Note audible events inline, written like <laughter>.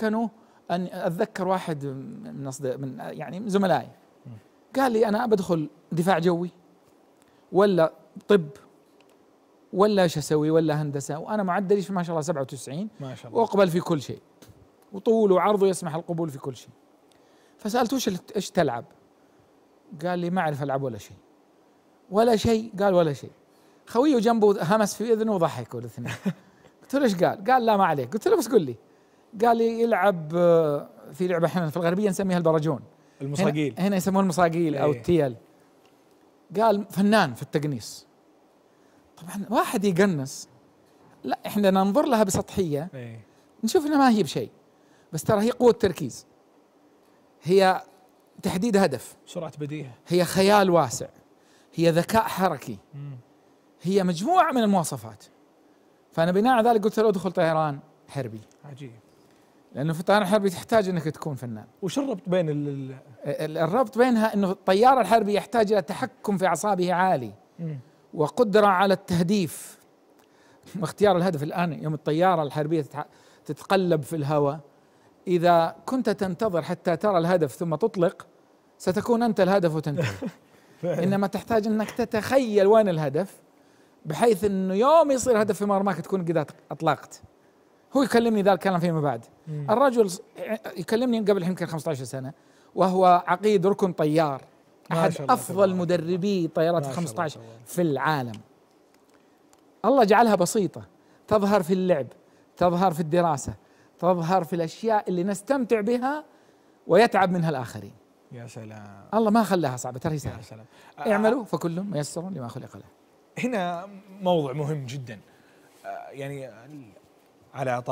تمكنوا ان اتذكر واحد من أصدق من يعني من زملائي قال لي انا بدخل دفاع جوي ولا طب ولا ايش اسوي ولا هندسه وانا معدلي ما شاء الله 97 ما شاء الله واقبل في كل شيء وطول وعرضه يسمح القبول في كل شيء فسالته ايش ايش تلعب؟ قال لي ما اعرف العب ولا شيء ولا شيء قال ولا شيء خويه جنبه همس في اذنه وضحكوا الاثنين <laughs> قلت له ايش قال؟ قال لا ما عليك قلت له بس قل لي قال لي يلعب آه، في لعبه احنا في الغربيه نسميها البرجون المصاقيل هنا, هنا يسمون المصاقيل او إيه. التيل قال فنان في التقنيس طبعا واحد يقنص لا احنا ننظر لها بسطحيه ايه نشوف انها ما هي بشيء بس ترى هي قوه تركيز هي تحديد هدف سرعه بديهه هي خيال واسع هي ذكاء حركي هي مجموعه من المواصفات فانا بناء على ذلك قلت له ادخل طيران حربي عجيب لانه في الطيران الحربي تحتاج انك تكون فنان وش الربط بين ال الربط بينها انه الطيار الحربي يحتاج الى تحكم في اعصابه عالي وقدره على التهديف واختيار الهدف الان يوم الطياره الحربيه تتقلب في الهواء اذا كنت تنتظر حتى ترى الهدف ثم تطلق ستكون انت الهدف وتنتهي <laughs> انما تحتاج انك تتخيل وين الهدف بحيث انه يوم يصير هدف في مرماك تكون قد اطلقت هو يكلمني ذا الكلام فيما بعد مم. الرجل يكلمني قبل يمكن 15 سنه وهو عقيد ركن طيار احد افضل مدربي طيارات 15 في العالم الله جعلها بسيطه تظهر في اللعب تظهر في الدراسه تظهر في الاشياء اللي نستمتع بها ويتعب منها الاخرين يا سلام الله ما خلاها صعبه ترى سهله يا سلام اعملوا فكل ميسر لما خلق له هنا موضوع مهم جدا يعني على إعطاء